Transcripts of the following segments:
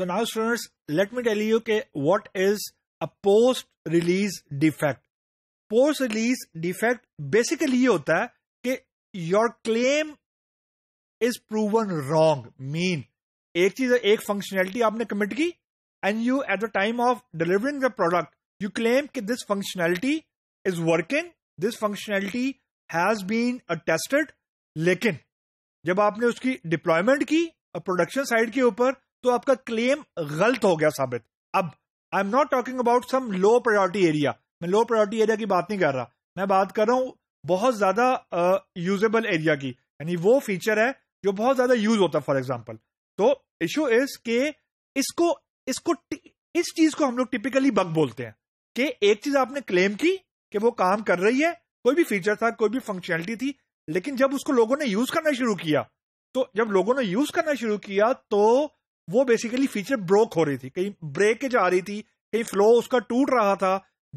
So now students, let me tell you okay, what is a post-release defect. Post-release defect basically ये होता है कि your claim is proven wrong. Mean एक चीज एक functionality आपने commit की and you at the time of delivering the product you claim कि this functionality is working, this functionality has been tested, लेकिन जब आपने उसकी deployment की प्रोडक्शन साइड के ऊपर तो आपका क्लेम गलत हो गया साबित अब I am not talking about some low priority area मैं लो प्रायोरिटी एरिया की बात नहीं कर रहा मैं बात कर रहा हूं बहुत ज्यादा यूजेबल एरिया की यानी वो फीचर है जो बहुत ज्यादा यूज होता है फॉर एग्जाम्पल तो इशू इज के इसको इसको इस चीज को हम लोग टिपिकली बग बोलते हैं कि एक चीज आपने क्लेम की कि वो काम कर रही है कोई भी फीचर था कोई भी फंक्शनैलिटी थी लेकिन जब उसको लोगों ने यूज करना शुरू किया तो जब लोगों ने यूज करना शुरू किया तो वो बेसिकली फीचर ब्रोक हो रही थी कहीं ब्रेक आ रही थी कहीं फ्लो उसका टूट रहा था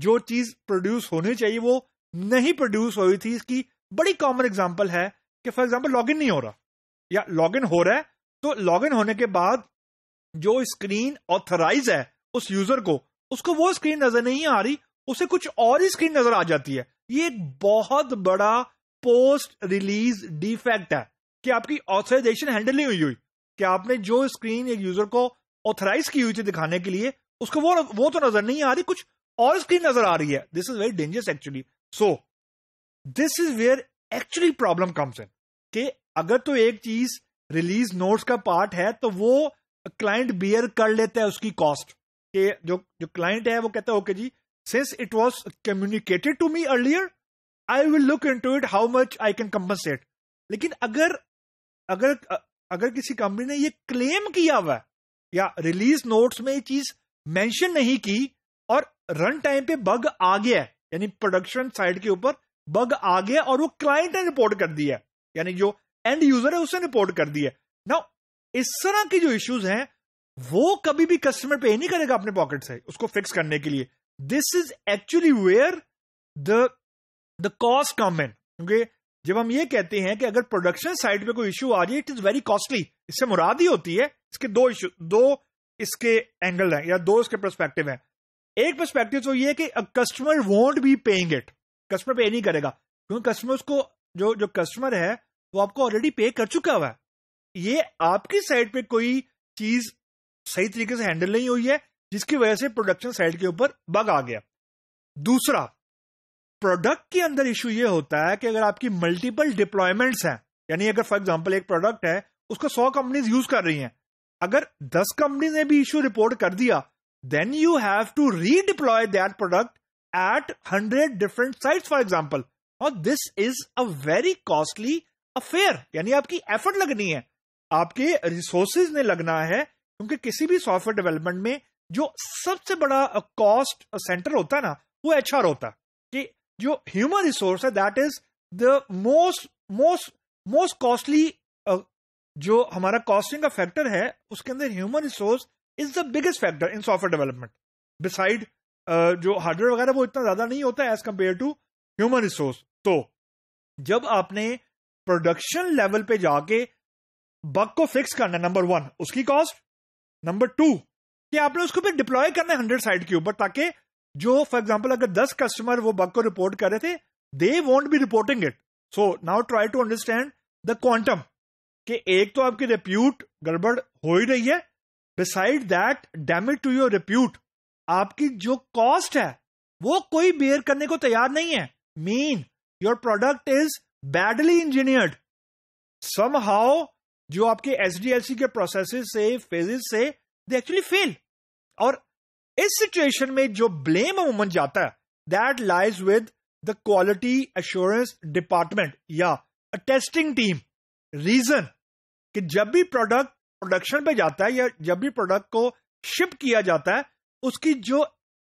जो चीज प्रोड्यूस होनी चाहिए वो नहीं प्रोड्यूस हुई थी इसकी बड़ी कॉमन एग्जाम्पल है कि फॉर एग्जाम्पल लॉग नहीं हो रहा या लॉग हो रहा है तो लॉग होने के बाद जो स्क्रीन ऑथराइज है उस यूजर को उसको वो स्क्रीन नजर नहीं आ रही उसे कुछ और ही स्क्रीन नजर आ जाती है ये एक बहुत बड़ा पोस्ट रिलीज डिफेक्ट है कि आपकी ऑथराइजेशन हैंडल नहीं हुई हुई कि आपने जो स्क्रीन एक यूजर को ऑथराइज की हुई थी दिखाने के लिए उसको वो वो तो नजर नहीं आ रही कुछ और स्क्रीन नजर आ रही है this is very dangerous actually so this is where actually problem comes in कि अगर तो एक चीज रिलीज नोट्स का पार्ट है तो वो क्लाइंट बियर कर लेता है उसकी कॉस्ट के जो जो क्लाइंट है वो कहता है ओके okay जी since it was communicated to me earlier I will look into it how much I can compensate लेकिन अगर अगर अगर किसी कंपनी ने ये क्लेम किया हुआ या रिलीज नोट्स में ये चीज मेंशन नहीं की और रन टाइम पे बग आ गया है यानी प्रोडक्शन साइड के ऊपर बग आ गया और वो क्लाइंट ने रिपोर्ट कर दिया यानी जो एंड यूजर है उसने रिपोर्ट कर दिया ना इस तरह के जो इश्यूज हैं वो कभी भी कस्टमर पे नहीं करेगा अपने पॉकेट से उसको फिक्स करने के लिए this is actually where the the cost come in क्योंकि जब हम ये कहते हैं कि अगर प्रोडक्शन साइड पे कोई इश्यू आ जाए इट इज वेरी कॉस्टली इससे मुराद ही होती है इसके दो इशू दो इसके एंगल हैं या दो इसके परस्पेक्टिव हैं एक परस्पेक्टिव तो ये कि customer won't be paying it customer pay नहीं करेगा क्योंकि कस्टमर उसको जो जो कस्टमर है वो आपको ऑलरेडी पे कर चुका हुआ है ये आपकी साइड पे कोई चीज सही तरीके से हैंडल नहीं हुई है जिसकी वजह से प्रोडक्शन साइड के ऊपर बग आ गया दूसरा प्रोडक्ट के अंदर इशू ये होता है कि अगर आपकी मल्टीपल डिप्लॉयमेंट्स हैं यानी अगर फॉर एग्जाम्पल एक प्रोडक्ट है उसको सौ कंपनीज यूज कर रही हैं अगर दस कंपनी ने भी इश्यू रिपोर्ट कर दिया then you have to redeploy that product at hundred different site for example और this is a very costly affair यानी आपकी एफर्ट लगनी है आपके रिसोर्सेज ने लगना है क्योंकि किसी भी सॉफ्टवेयर डेवलपमेंट में जो सबसे बड़ा कॉस्ट uh, सेंटर होता है ना वो एचआर होता है कि जो ह्यूमन रिसोर्स है that is the most most most costly जो हमारा कॉस्टिंग का फैक्टर है उसके अंदर human resource is the biggest factor in software development beside जो हार्डवेयर वगैरह वो इतना ज्यादा नहीं होता as compare to human resource तो जब आपने प्रोडक्शन लेवल पे जाके बग को फिक्स करना नंबर वन उसकी कॉस्ट नंबर टू कि आपने उसको फिर डिप्लॉय करना है हंड्रेड साइड के ऊपर ताकि जो फॉर एग्जाम्पल अगर दस कस्टमर वो बग को रिपोर्ट कर रहे थे they won't be reporting it so now try to understand the quantum कि एक तो आपकी रिप्यूट गड़बड़ हो ही रही है beside that damage to your repute आपकी जो कॉस्ट है वो कोई बेयर करने को तैयार नहीं है mean your product is badly engineered somehow जो आपके एच के प्रोसेस से फेजेस से दे एक्चुअली फेल और इस सिचुएशन में जो ब्लेम अमूमन जाता है that lies with the quality assurance department या टेस्टिंग टीम रीजन कि जब भी प्रोडक्ट प्रोडक्शन पे जाता है या जब भी प्रोडक्ट को शिप किया जाता है उसकी जो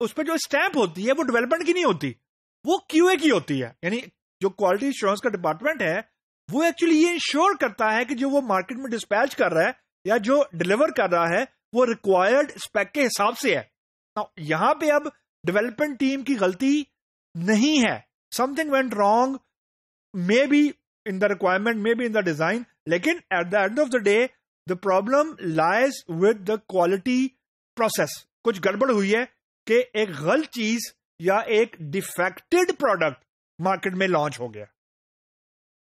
उस पर जो स्टैंप होती है वो डेवलपमेंट की नहीं होती वो क्यूए की होती है यानी जो क्वालिटी इंश्योरेंस का डिपार्टमेंट है वो एक्चुअली ये इंश्योर करता है कि जो वो मार्केट में डिस्पैच कर रहा है या जो डिलीवर कर रहा है वो रिक्वायर्ड स्पेक के हिसाब से है यहां पे अब डेवलपमेंट टीम की गलती नहीं है something went wrong maybe in the requirement maybe in the design लेकिन at the end of the day the problem lies with the quality process कुछ गड़बड़ हुई है कि एक गलत चीज या एक डिफेक्टेड प्रोडक्ट मार्केट में लॉन्च हो गया